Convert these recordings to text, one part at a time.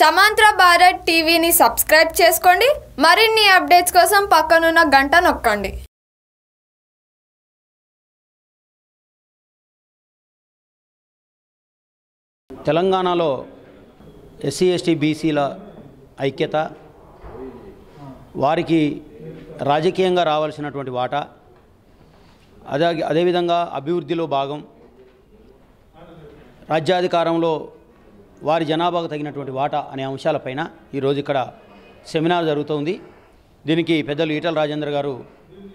సమాంతర భారత్ టీవీని సబ్స్క్రైబ్ చేసుకోండి మరిన్ని అప్డేట్స్ కోసం పక్కనున్న గంట నొక్కండి తెలంగాణలో ఎస్సీ ఎస్టీ బీసీల ఐక్యత వారికి రాజకీయంగా రావాల్సినటువంటి వాట అదే అదేవిధంగా అభివృద్ధిలో భాగం రాజ్యాధికారంలో వారి జనాభాకు తగినటువంటి వాటా అనే అంశాలపైన ఈరోజు ఇక్కడ సెమినార్ జరుగుతోంది దీనికి పెద్దలు ఈటల రాజేంద్ర గారు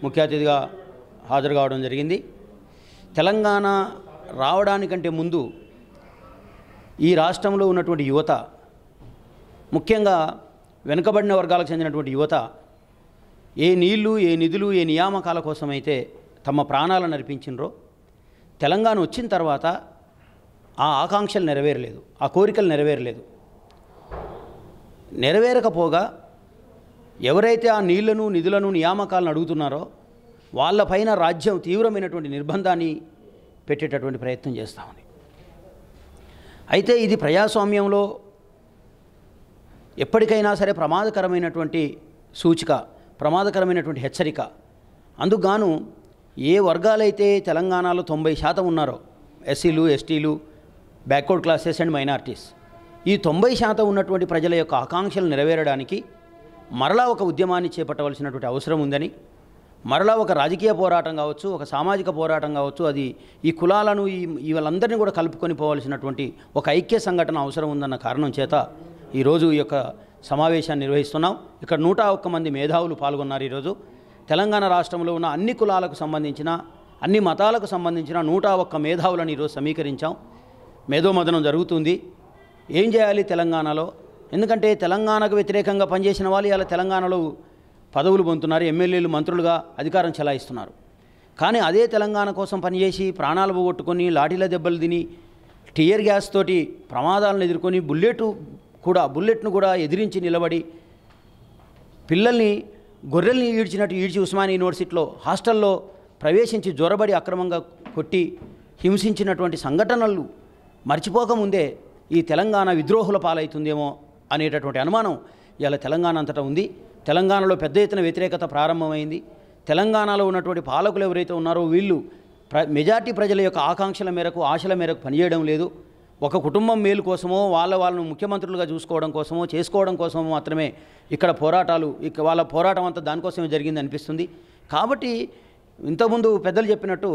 ముఖ్య అతిథిగా హాజరు కావడం జరిగింది తెలంగాణ రావడానికంటే ముందు ఈ రాష్ట్రంలో ఉన్నటువంటి యువత ముఖ్యంగా వెనుకబడిన వర్గాలకు చెందినటువంటి యువత ఏ నీళ్లు ఏ నిధులు ఏ నియామకాల కోసమైతే తమ ప్రాణాలను అర్పించినరో తెలంగాణ వచ్చిన తర్వాత ఆ ఆకాంక్షలు నెరవేరలేదు ఆ కోరికలు నెరవేరలేదు నెరవేరకపోగా ఎవరైతే ఆ నీళ్లను నిధులను నియామకాలను అడుగుతున్నారో వాళ్ళపైన రాజ్యం తీవ్రమైనటువంటి నిర్బంధాన్ని పెట్టేటటువంటి ప్రయత్నం చేస్తూ ఉంది అయితే ఇది ప్రజాస్వామ్యంలో ఎప్పటికైనా సరే ప్రమాదకరమైనటువంటి సూచిక ప్రమాదకరమైనటువంటి హెచ్చరిక అందుకు ఏ వర్గాలైతే తెలంగాణలో తొంభై శాతం ఉన్నారో ఎస్సీలు ఎస్టీలు బ్యాక్వర్డ్ క్లాసెస్ అండ్ మైనార్టీస్ ఈ తొంభై శాతం ఉన్నటువంటి ప్రజల యొక్క ఆకాంక్షలు నెరవేరడానికి మరలా ఒక ఉద్యమాన్ని చేపట్టవలసినటువంటి అవసరం ఉందని మరలా ఒక రాజకీయ పోరాటం కావచ్చు ఒక సామాజిక పోరాటం కావచ్చు అది ఈ కులాలను ఈ వాళ్ళందరినీ కూడా కలుపుకొని పోవాల్సినటువంటి ఒక ఐక్య సంఘటన అవసరం ఉందన్న కారణం చేత ఈరోజు ఈ యొక్క సమావేశాన్ని నిర్వహిస్తున్నాం ఇక్కడ నూట ఒక్క మంది మేధావులు పాల్గొన్నారు ఈరోజు తెలంగాణ రాష్ట్రంలో ఉన్న అన్ని కులాలకు సంబంధించిన అన్ని మతాలకు సంబంధించిన నూట ఒక్క మేధావులను ఈరోజు సమీకరించాం మేధోమదనం జరుగుతుంది ఏం చేయాలి తెలంగాణలో ఎందుకంటే తెలంగాణకు వ్యతిరేకంగా పనిచేసిన వాళ్ళు ఇలా తెలంగాణలో పదవులు పొందుతున్నారు ఎమ్మెల్యేలు మంత్రులుగా అధికారం చెలాయిస్తున్నారు కానీ అదే తెలంగాణ కోసం పనిచేసి ప్రాణాలు పోగొట్టుకొని లాఠీల దెబ్బలు తిని టీయర్ గ్యాస్ తోటి ప్రమాదాలను ఎదుర్కొని బుల్లెట్ కూడా బుల్లెట్ను కూడా ఎదిరించి నిలబడి పిల్లల్ని గొర్రెల్ని ఈడ్చినట్టు ఈడ్చి ఉస్మానియా యూనివర్సిటీలో హాస్టల్లో ప్రవేశించి జ్వరబడి అక్రమంగా కొట్టి హింసించినటువంటి సంఘటనలు మర్చిపోకముందే ఈ తెలంగాణ విద్రోహుల పాలవుతుందేమో అనేటటువంటి అనుమానం ఇలా తెలంగాణ అంతటా ఉంది తెలంగాణలో పెద్ద ఎత్తున వ్యతిరేకత ప్రారంభమైంది తెలంగాణలో ఉన్నటువంటి పాలకులు ఎవరైతే ఉన్నారో వీళ్ళు ప్ర మెజార్టీ ప్రజల యొక్క ఆకాంక్షల మేరకు ఆశల మేరకు పనిచేయడం లేదు ఒక కుటుంబం మేలు కోసమో వాళ్ళ వాళ్ళను ముఖ్యమంత్రులుగా చూసుకోవడం కోసమో చేసుకోవడం కోసమో మాత్రమే ఇక్కడ పోరాటాలు ఇక వాళ్ళ పోరాటం అంతా దానికోసమే జరిగింది అనిపిస్తుంది కాబట్టి ఇంతకుముందు పెద్దలు చెప్పినట్టు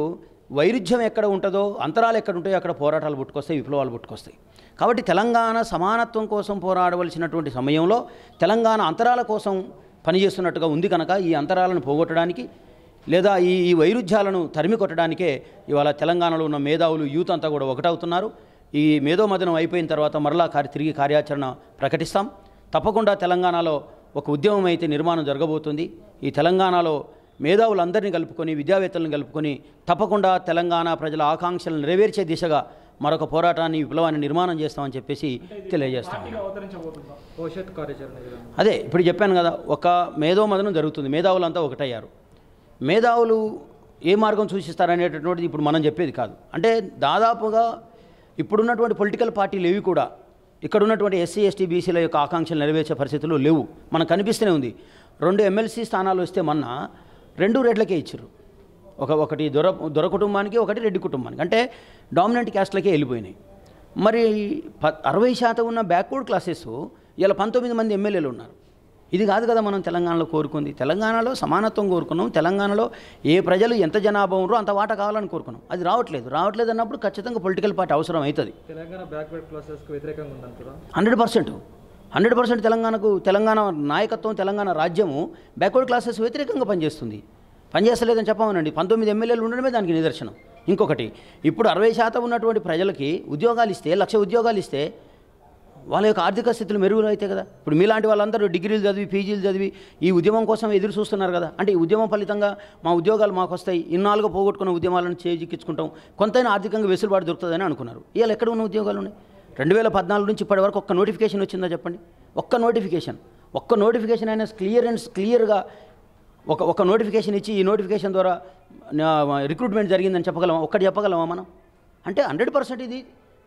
వైరుధ్యం ఎక్కడ ఉంటుందో అంతరాలు ఎక్కడ ఉంటాయో అక్కడ పోరాటాలు పుట్టుకొస్తాయి విప్లవాలు పుట్టుకొస్తాయి కాబట్టి తెలంగాణ సమానత్వం కోసం పోరాడవలసినటువంటి సమయంలో తెలంగాణ అంతరాల కోసం పనిచేస్తున్నట్టుగా ఉంది కనుక ఈ అంతరాలను పోగొట్టడానికి లేదా ఈ ఈ వైరుధ్యాలను తరిమి కొట్టడానికే ఇవాళ తెలంగాణలో ఉన్న మేధావులు యూత్ అంతా కూడా ఒకటవుతున్నారు ఈ మేధోమదనం అయిపోయిన తర్వాత మరలా కార్య తిరిగి కార్యాచరణ ప్రకటిస్తాం తప్పకుండా తెలంగాణలో ఒక ఉద్యమం అయితే నిర్మాణం జరగబోతుంది ఈ తెలంగాణలో మేధావులందరినీ కలుపుకొని విద్యావేత్తలను కలుపుకొని తప్పకుండా తెలంగాణ ప్రజల ఆకాంక్షలను నెరవేర్చే దిశగా మరొక పోరాటాన్ని విప్లవాన్ని నిర్మాణం చేస్తామని చెప్పేసి తెలియజేస్తాం అదే ఇప్పుడు చెప్పాను కదా ఒక మేధోమదనం జరుగుతుంది మేధావులంతా ఒకటయ్యారు మేధావులు ఏ మార్గం సూచిస్తారనేటటువంటిది ఇప్పుడు మనం చెప్పేది కాదు అంటే దాదాపుగా ఇప్పుడున్నటువంటి పొలిటికల్ పార్టీలు ఏవి కూడా ఇక్కడ ఉన్నటువంటి ఎస్సీ ఎస్టీ బీసీల యొక్క ఆకాంక్షలు నెరవేర్చే పరిస్థితులు లేవు మనకు కనిపిస్తూనే ఉంది రెండు ఎమ్మెల్సీ స్థానాలు వస్తే మొన్న రెండు రేట్లకే ఇచ్చారు ఒక ఒకటి దొర దొర కుటుంబానికి ఒకటి రెడ్డి కుటుంబానికి అంటే డామినెంట్ క్యాస్ట్లకే వెళ్ళిపోయినాయి మరి ప అరవై శాతం ఉన్న బ్యాక్వర్డ్ క్లాసెస్ ఇలా పంతొమ్మిది మంది ఎమ్మెల్యేలు ఉన్నారు ఇది కాదు కదా మనం తెలంగాణలో కోరుకుంది తెలంగాణలో సమానత్వం కోరుకున్నాం తెలంగాణలో ఏ ప్రజలు ఎంత జనాభా ఉన్నారో అంత వాటా కావాలని కోరుకున్నాం అది రావట్లేదు రావట్లేదు అన్నప్పుడు ఖచ్చితంగా పొలిటికల్ పార్టీ అవసరం అవుతుంది హండ్రెడ్ పర్సెంట్ హండ్రెడ్ పర్సెంట్ తెలంగాణకు తెలంగాణ నాయకత్వం తెలంగాణ రాజ్యము బ్యాక్వర్డ్ క్లాసెస్ వ్యతిరేకంగా పనిచేస్తుంది పనిచేస్తలేదని చెప్పమనండి పంతొమ్మిది ఎమ్మెల్యేలు ఉండడమే దానికి నిదర్శనం ఇంకొకటి ఇప్పుడు అరవై శాతం ఉన్నటువంటి ప్రజలకి ఉద్యోగాలు ఇస్తే లక్ష ఉద్యోగాలు ఇస్తే వాళ్ళ యొక్క ఆర్థిక స్థితులు మెరుగులు అయితే కదా ఇప్పుడు మీలాంటి వాళ్ళందరూ డిగ్రీలు చదివి పీజీలు చదివి ఈ ఉద్యమం కోసం ఎదురు చూస్తున్నారు కదా అంటే ఈ ఉద్యమం ఫలితంగా మా ఉద్యోగాలు మాకు వస్తాయి ఇన్నాళ్ళు పోగొట్టుకున్న ఉద్యమాలను చేజిక్కించుకుంటాం కొంతైనా ఆర్థికంగా వెసులుబాటు దొరుకుతుందని అనుకున్నారు ఇవాళ ఎక్కడ ఉన్న ఉద్యోగాలు ఉన్నాయి రెండు వేల పద్నాలుగు నుంచి ఇప్పటి వరకు ఒక్క నోటిఫికేషన్ వచ్చిందా చెప్పండి ఒక్క నోటిఫికేషన్ ఒక్క నోటిఫికేషన్ అయినా క్లియర్ అండ్ క్లియర్గా ఒక ఒక నోటిఫికేషన్ ఇచ్చి ఈ నోటిఫికేషన్ ద్వారా రిక్రూట్మెంట్ జరిగిందని చెప్పగలమా ఒక్కటి చెప్పగలమా మనం అంటే హండ్రెడ్ పర్సెంట్ ఇది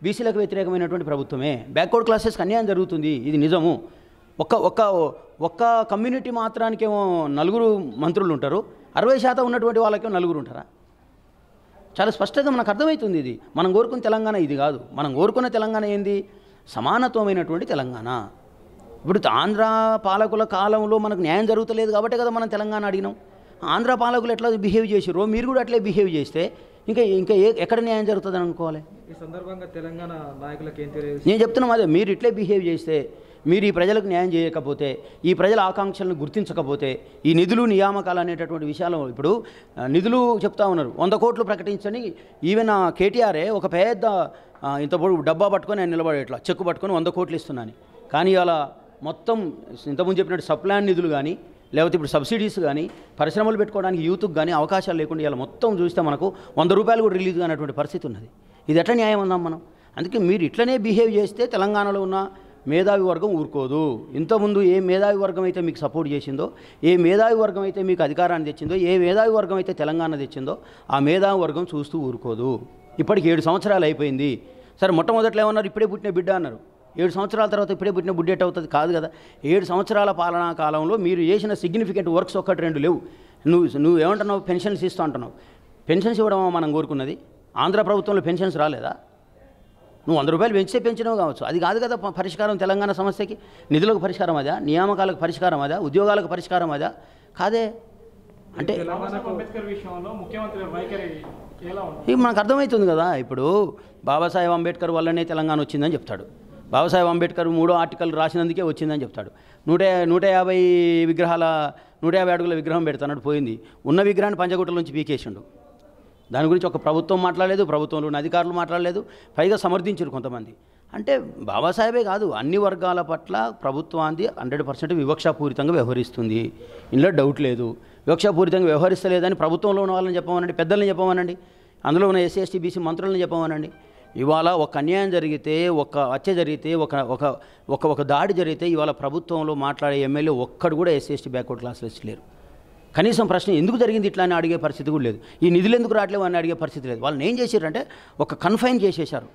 బీసీలకు వ్యతిరేకమైనటువంటి ప్రభుత్వమే బ్యాక్వర్డ్ క్లాసెస్కి అన్యాయం జరుగుతుంది ఇది నిజము ఒక్క ఒక్క ఒక్క కమ్యూనిటీ మాత్రానికేమో నలుగురు మంత్రులు ఉంటారు అరవై శాతం ఉన్నటువంటి వాళ్ళకేమో నలుగురు ఉంటారా చాలా స్పష్టంగా మనకు అర్థమవుతుంది ఇది మనం కోరుకున్న తెలంగాణ ఇది కాదు మనం కోరుకున్న తెలంగాణ ఏంది సమానత్వమైనటువంటి తెలంగాణ ఇప్పుడు ఆంధ్ర పాలకుల కాలంలో మనకు న్యాయం జరుగుతలేదు కాబట్టే కదా మనం తెలంగాణ అడిగినాం ఆంధ్ర పాలకులు ఎట్లా బిహేవ్ చేసారు మీరు కూడా అట్లే బిహేవ్ చేస్తే ఇంకా ఇంకా ఏ ఎక్కడ న్యాయం జరుగుతుంది అని అనుకోవాలి ఈ సందర్భంగా తెలంగాణ నాయకులకు ఏం తెలియదు నేను చెప్తున్నాం అదే మీరు ఇట్లే బిహేవ్ చేస్తే మీరు ఈ ప్రజలకు న్యాయం చేయకపోతే ఈ ప్రజల ఆకాంక్షలను గుర్తించకపోతే ఈ నిధులు నియామకాలు అనేటటువంటి విషయాలు ఇప్పుడు నిధులు చెప్తా ఉన్నారు వంద కోట్లు ప్రకటించని ఈవెన్ కేటీఆరే ఒక పెద్ద ఇంత డబ్బా పట్టుకొని ఆయన నిలబడే ఇట్లా చెక్కు పట్టుకొని వంద కోట్లు ఇస్తున్నాను కానీ అలా మొత్తం ఇంతకుముందు చెప్పినట్టు సప్లాన్ నిధులు కానీ లేకపోతే ఇప్పుడు సబ్సిడీస్ కానీ పరిశ్రమలు పెట్టుకోవడానికి యూత్కి కానీ అవకాశాలు లేకుండా ఇలా మొత్తం చూస్తే మనకు వంద రూపాయలు కూడా రిలీజ్ కానటువంటి పరిస్థితి ఉన్నది ఇది ఎట్లా న్యాయం ఉందాం మనం అందుకే మీరు ఇట్లనే బిహేవ్ చేస్తే తెలంగాణలో ఉన్న మేధావి వర్గం ఊరుకోదు ఇంతకుముందు ఏ మేధావి వర్గం అయితే మీకు సపోర్ట్ చేసిందో ఏ మేధావి వర్గం అయితే మీకు అధికారాన్ని తెచ్చిందో ఏ మేధావి వర్గం అయితే తెలంగాణ తెచ్చిందో ఆ మేధావి వర్గం చూస్తూ ఊరుకోదు ఇప్పటికి ఏడు సంవత్సరాలు అయిపోయింది సరే మొట్టమొదట్లో ఏమన్నారు ఇప్పుడే పుట్టిన బిడ్డ అన్నారు ఏడు సంవత్సరాల తర్వాత ఇప్పుడే పుట్టిన బుడ్డెట్ అవుతుంది కాదు కదా ఏడు సంవత్సరాల పాలనా కాలంలో మీరు చేసిన సిగ్నిఫికెంట్ వర్క్స్ ఒక్కటి రెండు లేవు నువ్వు నువ్వు ఏమంటున్నావు పెన్షన్స్ ఇస్తూ అంటున్నావు పెన్షన్స్ ఇవ్వడమో మనం కోరుకున్నది ఆంధ్ర ప్రభుత్వంలో పెన్షన్స్ రాలేదా నువ్వు వంద రూపాయలు పెంచే పెంచినవి కావచ్చు అది కాదు కదా పరిష్కారం తెలంగాణ సమస్యకి నిధులకు పరిష్కారం అదా నియామకాలకు పరిష్కారం అదా ఉద్యోగాలకు పరిష్కారం అదా కాదే అంటే మనకు అర్థమవుతుంది కదా ఇప్పుడు బాబాసాహెబ్ అంబేద్కర్ వల్లనే తెలంగాణ వచ్చిందని చెప్తాడు బాబాసాహెబ్ అంబేద్కర్ మూడో ఆర్టికల్ రాసినందుకే వచ్చిందని చెప్తాడు నూట నూట యాభై విగ్రహాల నూట యాభై అడుగుల విగ్రహం పెడతాడు పోయింది ఉన్న విగ్రహాన్ని పంచగుట్టల నుంచి పీకేసిండు దాని గురించి ఒక ప్రభుత్వం మాట్లాడలేదు ప్రభుత్వంలో ఉన్న అధికారులు మాట్లాడలేదు పైగా సమర్థించారు కొంతమంది అంటే బాబాసాహెబే కాదు అన్ని వర్గాల పట్ల ప్రభుత్వాన్ని హండ్రెడ్ పర్సెంట్ వివక్షపూరితంగా వ్యవహరిస్తుంది ఇందులో డౌట్ లేదు వివక్షపూరితంగా వ్యవహరిస్తలేదని ప్రభుత్వంలో ఉన్న వాళ్ళని చెప్పమనండి పెద్దలను చెప్పమనండి అందులో ఉన్న ఎస్సీ ఎస్టీ బీసీ మంత్రులను చెప్పమనండి ఇవాళ ఒక అన్యాయం జరిగితే ఒక హత్య జరిగితే ఒక ఒక ఒక ఒక దాడి జరిగితే ఇవాళ ప్రభుత్వంలో మాట్లాడే ఎమ్మెల్యే ఒక్కడు కూడా ఎస్సీ ఎస్టీ బ్యాక్వర్డ్ వచ్చి వచ్చలేరు కనీసం ప్రశ్న ఎందుకు జరిగింది ఇట్లా అని అడిగే పరిస్థితి కూడా లేదు ఈ నిధులు ఎందుకు రావట్లేవు అని అడిగే పరిస్థితి లేదు వాళ్ళని ఏం చేశారంటే ఒక కన్ఫైన్ చేసేశారు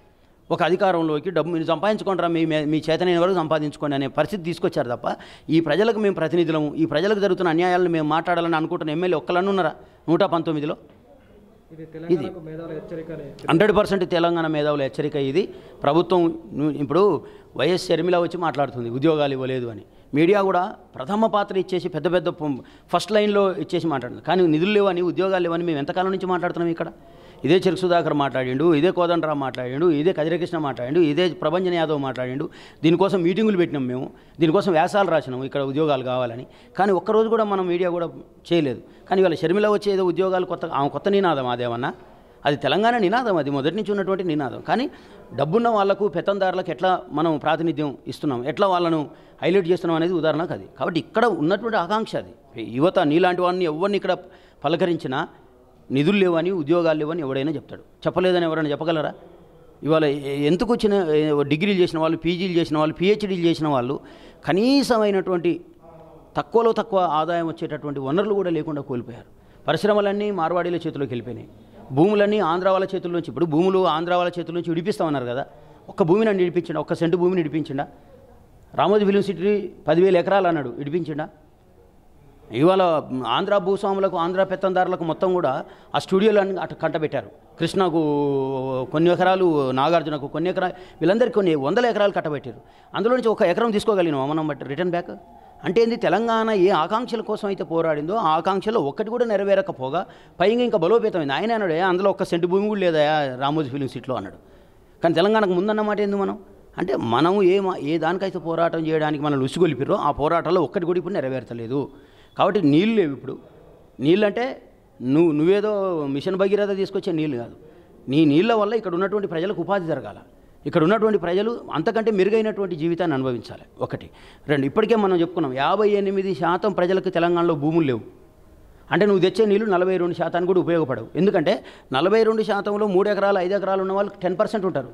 ఒక అధికారంలోకి డబ్బు మీరు సంపాదించుకుంటారా మీ మీ చేతనైన వరకు సంపాదించుకోండి అనే పరిస్థితి తీసుకొచ్చారు తప్ప ఈ ప్రజలకు మేము ప్రతినిధులము ఈ ప్రజలకు జరుగుతున్న అన్యాయాలను మేము మాట్లాడాలని అనుకుంటున్న ఎమ్మెల్యే ఒక్కలన్నున్నారా నూట పంతొమ్మిదిలో ఇది హండ్రెడ్ పర్సెంట్ తెలంగాణ మేధావుల హెచ్చరిక ఇది ప్రభుత్వం ఇప్పుడు వైఎస్ షర్మిల వచ్చి మాట్లాడుతుంది ఉద్యోగాలు ఇవ్వలేదు అని మీడియా కూడా ప్రథమ పాత్ర ఇచ్చేసి పెద్ద పెద్ద ఫస్ట్ లైన్లో ఇచ్చేసి మాట్లాడుతుంది కానీ నిధులు లేవని ఉద్యోగాలు లేవని మేము ఎంతకాలం నుంచి మాట్లాడుతున్నాం ఇక్కడ ఇదే చెరుకు సుధాకర్ మాట్లాడిండు ఇదే కోదండరావు మాట్లాడిండు ఇదే కదిరకృష్ణ మాట్లాడిండు ఇదే ప్రభంజన యాదవ్ మాట్లాడిండు దీనికోసం మీటింగులు పెట్టినాం మేము దీనికోసం వ్యాసాలు రాసినాం ఇక్కడ ఉద్యోగాలు కావాలని కానీ ఒక్కరోజు కూడా మనం మీడియా కూడా చేయలేదు కానీ ఇవాళ షర్మిల వచ్చే ఏదో ఉద్యోగాలు కొత్త ఆమె కొత్త నినాదం అదేమన్నా అది తెలంగాణ నినాదం అది మొదటి నుంచి ఉన్నటువంటి నినాదం కానీ డబ్బున్న వాళ్లకు పెత్తందారులకు ఎట్లా మనం ప్రాతినిధ్యం ఇస్తున్నాం ఎట్లా వాళ్ళను హైలైట్ చేస్తున్నాం అనేది ఉదాహరణకు అది కాబట్టి ఇక్కడ ఉన్నటువంటి ఆకాంక్ష అది యువత నీలాంటి వాడిని ఎవరిని ఇక్కడ పలకరించినా నిధులు లేవని ఉద్యోగాలు లేవని ఎవడైనా చెప్తాడు చెప్పలేదని ఎవరైనా చెప్పగలరా ఇవాళ ఎందుకు వచ్చిన డిగ్రీలు చేసిన వాళ్ళు పీజీలు చేసిన వాళ్ళు పిహెచ్డీలు చేసిన వాళ్ళు కనీసమైనటువంటి తక్కువలో తక్కువ ఆదాయం వచ్చేటటువంటి వనరులు కూడా లేకుండా కోల్పోయారు పరిశ్రమలన్నీ మార్వాడీల చేతిలోకి వెళ్ళిపోయినాయి భూములన్నీ ఆంధ్ర వాళ్ళ చేతుల నుంచి ఇప్పుడు భూములు ఆంధ్ర వాళ్ళ చేతుల నుంచి విడిపిస్తామన్నారు కదా ఒక్క భూమిని నడిపించండి ఒక్క సెంటు భూమిని ఇడిపించిండా రామోజీ ఫిలిం సిటీ పదివేల ఎకరాలు అన్నాడు విడిపించిండా ఇవాళ ఆంధ్ర భూస్వాములకు ఆంధ్ర పెత్తందారులకు మొత్తం కూడా ఆ స్టూడియోలు అటు కట్టబెట్టారు కృష్ణకు కొన్ని ఎకరాలు నాగార్జునకు కొన్ని ఎకరాలు వీళ్ళందరికీ కొన్ని వందల ఎకరాలు కట్టబెట్టారు అందులో నుంచి ఒక ఎకరం తీసుకోగలిగినాం మనం బట్ రిటర్న్ బ్యాక్ అంటే ఏంది తెలంగాణ ఏ ఆకాంక్షల కోసం అయితే పోరాడిందో ఆ ఆకాంక్షలో ఒక్కటి కూడా నెరవేరకపోగా పైగా ఇంకా బలోపేతమైంది ఆయన అన్నాడు అందులో ఒక్క సెంటు భూమి కూడా లేదా రామోజీ ఫిలిం సిటీలో అన్నాడు కానీ తెలంగాణకు ముందన్నమాట ఏంది మనం అంటే మనం ఏ ఏ దానికైతే పోరాటం చేయడానికి మనం లుసిగొలిపిరో ఆ పోరాటంలో ఒక్కటి కూడా ఇప్పుడు నెరవేర్చలేదు కాబట్టి నీళ్ళు లేవు ఇప్పుడు నీళ్ళు అంటే నువ్వు నువ్వేదో మిషన్ భగీరథ తీసుకొచ్చే నీళ్ళు కాదు నీ నీళ్ళ వల్ల ఇక్కడ ఉన్నటువంటి ప్రజలకు ఉపాధి జరగాల ఇక్కడ ఉన్నటువంటి ప్రజలు అంతకంటే మెరుగైనటువంటి జీవితాన్ని అనుభవించాలి ఒకటి రెండు ఇప్పటికే మనం చెప్పుకున్నాం యాభై ఎనిమిది శాతం ప్రజలకు తెలంగాణలో భూములు లేవు అంటే నువ్వు తెచ్చే నీళ్ళు నలభై రెండు శాతానికి కూడా ఉపయోగపడవు ఎందుకంటే నలభై రెండు శాతంలో మూడు ఎకరాలు ఐదు ఎకరాలు ఉన్న వాళ్ళు టెన్ పర్సెంట్ ఉంటారు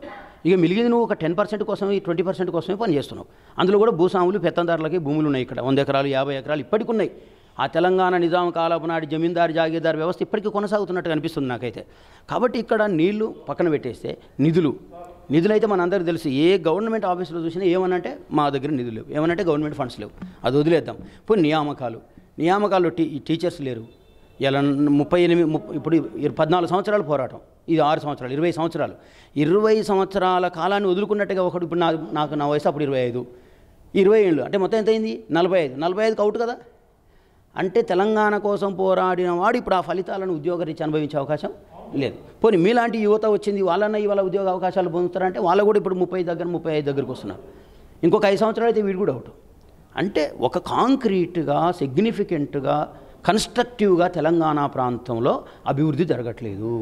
ఇక మిగిలింది నువ్వు ఒక టెన్ పర్సెంట్ కోసం ఈ ట్వంటీ పర్సెంట్ కోసమే పనిచేస్తున్నావు అందులో కూడా భూస్వాములు పెత్తందారులకి భూములు ఉన్నాయి ఇక్కడ వంద ఎకరాలు యాభై ఎకరాలు ఇప్పటికి ఉన్నాయి ఆ తెలంగాణ నిజాం కాలపు జమీందారు జాగీర్దారు వ్యవస్థ ఇప్పటికీ కొనసాగుతున్నట్టు అనిపిస్తుంది నాకైతే కాబట్టి ఇక్కడ నీళ్లు పక్కన పెట్టేస్తే నిధులు నిధులైతే మనందరికీ తెలుసు ఏ గవర్నమెంట్ ఆఫీసులో చూసినా ఏమనంటే మా దగ్గర నిధులు లేవు ఏమనంటే గవర్నమెంట్ ఫండ్స్ లేవు అది వదిలేద్దాం ఇప్పుడు నియామకాలు నియామకాలు టీ టీచర్స్ లేరు ఇలా ముప్పై ఎనిమిది ఇప్పుడు పద్నాలుగు సంవత్సరాలు పోరాటం ఇది ఆరు సంవత్సరాలు ఇరవై సంవత్సరాలు ఇరవై సంవత్సరాల కాలాన్ని వదులుకున్నట్టుగా ఒకటి ఇప్పుడు నాకు నాకు నా వయసు అప్పుడు ఇరవై ఐదు ఇరవై ఏళ్ళు అంటే మొత్తం ఎంత అయింది నలభై ఐదు నలభై ఐదుకి అవుట్ కదా అంటే తెలంగాణ కోసం పోరాడిన వాడు ఇప్పుడు ఆ ఫలితాలను ఉద్యోగరీత్యా అనుభవించే అవకాశం లేదు పోనీ మీలాంటి యువత వచ్చింది వాళ్ళన్న ఇవాళ ఉద్యోగ అవకాశాలు పొందుతారంటే వాళ్ళు కూడా ఇప్పుడు ముప్పై దగ్గర ముప్పై ఐదు దగ్గరకు వస్తున్నారు ఇంకొక ఐదు సంవత్సరాలు అయితే వీడు కూడా అవుట్ అంటే ఒక కాంక్రీట్గా సిగ్నిఫికెంట్గా కన్స్ట్రక్టివ్గా తెలంగాణ ప్రాంతంలో అభివృద్ధి జరగట్లేదు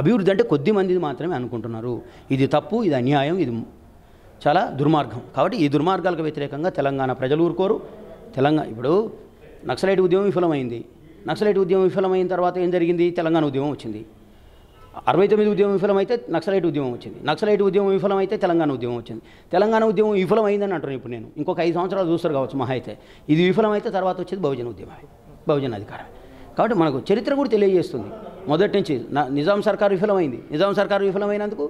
అభివృద్ధి అంటే కొద్ది మంది మాత్రమే అనుకుంటున్నారు ఇది తప్పు ఇది అన్యాయం ఇది చాలా దుర్మార్గం కాబట్టి ఈ దుర్మార్గాలకు వ్యతిరేకంగా తెలంగాణ ప్రజలు ఊరుకోరు తెలంగాణ ఇప్పుడు నక్సలైట్ ఉద్యమం విఫలమైంది నక్సలైట్ ఉద్యమం విఫలమైన తర్వాత ఏం జరిగింది తెలంగాణ ఉద్యమం వచ్చింది అరవై తొమ్మిది ఉద్యమం విఫలమైతే నక్సలైట్ ఉద్యమం వచ్చింది నక్సలైట్ ఉద్యమం విఫలమైతే తెలంగాణ ఉద్యమం వచ్చింది తెలంగాణ ఉద్యమం విఫలమైందని అంటున్నాను ఇప్పుడు నేను ఇంకొక ఐదు సంవత్సరాలు చూస్తారు కావచ్చు మహా అయితే ఇది విఫలమైతే తర్వాత వచ్చేది బహుజన ఉద్యమం బహుజన అధికారం కాబట్టి మనకు చరిత్ర కూడా తెలియజేస్తుంది మొదటి నుంచి నిజాం సర్కార్ విఫలమైంది నిజాం సర్కార్ విఫలమైనందుకు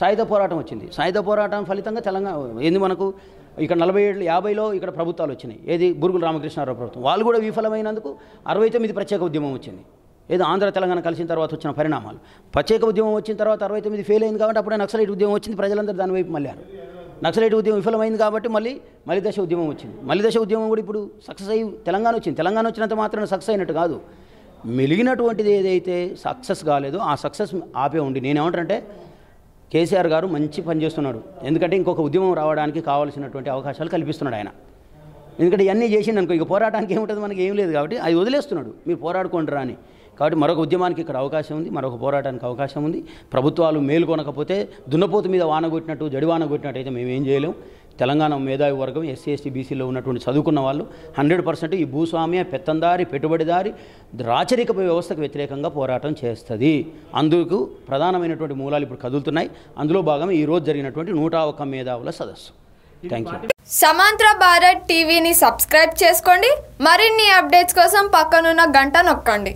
సాయుధ పోరాటం వచ్చింది సాయుధ పోరాటం ఫలితంగా తెలంగాణ ఏంది మనకు ఇక్కడ నలభై ఏళ్ళు యాభైలో ఇక్కడ ప్రభుత్వాలు వచ్చినాయి ఏది బురుగుల రామకృష్ణారావు ప్రభుత్వం వాళ్ళు కూడా విఫలమైనందుకు అరవై తొమ్మిది ప్రత్యేక ఉద్యమం వచ్చింది ఏదో ఆంధ్ర తెలంగాణ కలిసిన తర్వాత వచ్చిన పరిణామాలు ప్రత్యేక ఉద్యమం వచ్చిన తర్వాత అరవై తొమ్మిది ఫెయిల్ అయింది కాబట్టి అప్పుడే నక్సలైట్ ఉద్యమం వచ్చింది ప్రజలందరూ దానివైపు మళ్ళారు నక్సలైట్ ఉద్యమం విఫలమైంది కాబట్టి మళ్ళీ మళ్ళీ దశ ఉద్యమం వచ్చింది మళ్ళీ దశ ఉద్యమం కూడా ఇప్పుడు సక్సెస్ అయ్యి తెలంగాణ వచ్చింది తెలంగాణ వచ్చినంత మాత్రమే సక్సెస్ అయినట్టు కాదు మిలిగినటువంటిది ఏదైతే సక్సెస్ కాలేదో ఆ సక్సెస్ ఆపే ఉండి నేనేమంటానంటే కేసీఆర్ గారు మంచి పని చేస్తున్నాడు ఎందుకంటే ఇంకొక ఉద్యమం రావడానికి కావాల్సినటువంటి అవకాశాలు కల్పిస్తున్నాడు ఆయన ఎందుకంటే ఇవన్నీ చేసింది అనుకో ఇక పోరాటానికి ఏముంటుంది మనకి ఏం లేదు కాబట్టి అది వదిలేస్తున్నాడు మీరు పోరాడుకోండి అని కాబట్టి మరొక ఉద్యమానికి ఇక్కడ అవకాశం ఉంది మరొక పోరాటానికి అవకాశం ఉంది ప్రభుత్వాలు మేలుకొనకపోతే దున్నపోతు మీద వాన కొట్టినట్టు జడివాన కొట్టినట్టు అయితే మేము ఏం చేయలేం తెలంగాణ మేధావి వర్గం ఎస్సీ ఎస్టీ బీసీలో ఉన్నటువంటి చదువుకున్న వాళ్ళు హండ్రెడ్ పర్సెంట్ ఈ భూస్వామ్య పెత్తందారి పెట్టుబడిదారి రాచరిక వ్యవస్థకు వ్యతిరేకంగా పోరాటం చేస్తుంది అందుకు ప్రధానమైనటువంటి మూలాలు ఇప్పుడు కదులుతున్నాయి అందులో భాగంగా ఈరోజు జరిగినటువంటి నూట ఒక్క మేధావుల సదస్సు థ్యాంక్ యూ సమాంతర భారత్ టీవీని సబ్స్క్రైబ్ చేసుకోండి మరిన్ని అప్డేట్స్ కోసం పక్కనున్న గంట నొక్కండి